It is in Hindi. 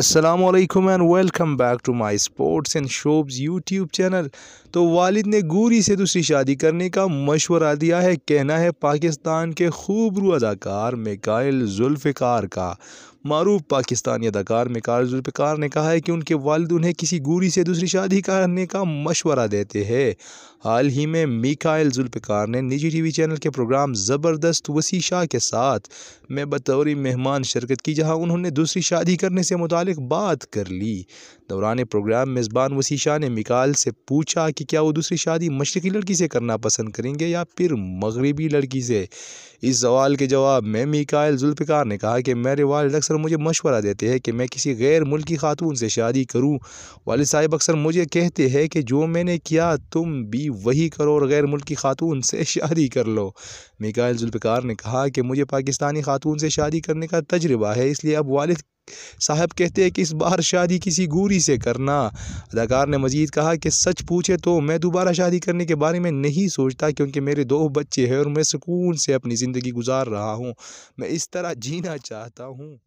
Aslam and welcome back to my sports and showbiz YouTube channel तो वालिद ने गूरी से दूसरी शादी करने का मशवरा दिया है कहना है पाकिस्तान के खूबरू अदाकार मिकाइल जुल्फ़िकार का मरूफ पाकिस्तानी अदाकार मिकार जुल्फ़ार ने कहा है कि उनके वालद उन्हें किसी गूरी से दूसरी शादी करने का मशवरा देते हैं हाल ही में मिकाइल जुल्फ़िकार ने निजी टी वी चैनल के प्रोग्राम ज़बरदस्त वसी शाह के साथ में बतौर मेहमान शिरकत की जहाँ उन्होंने दूसरी शादी करने से मुतल बात कर ली दौरान प्रोग्राम मेज़बान वसी शाह ने मिकायल से पूछा कि क्या वो दूसरी शादी मशरक़ी लड़की से करना पसंद करेंगे या फिर मगरबी लड़की से इस सवाल के जवाब में मिकाइल जुल्फ़िकार ने कहा कि मेरे वालद अक्सर मुझे मशवरा देते हैं कि मैं किसी गैर मुल्की खातून से शादी करूं वाल साहिब अक्सर मुझे कहते हैं कि जो मैंने किया तुम भी वही करो और गैर मुल्की खातून से शादी कर लो मिकाइल जुल्फ़िकार ने कहा कि मुझे पाकिस्तानी खातून से शादी करने का तजर्बा है इसलिए अब वालद साहब कहते हैं कि इस बार शादी किसी गूरी से करना अदाकार ने मजीद कहा कि सच पूछे तो मैं दोबारा शादी करने के बारे में नहीं सोचता क्योंकि मेरे दो बच्चे हैं और मैं सुकून से अपनी ज़िंदगी गुजार रहा हूँ मैं इस तरह जीना चाहता हूँ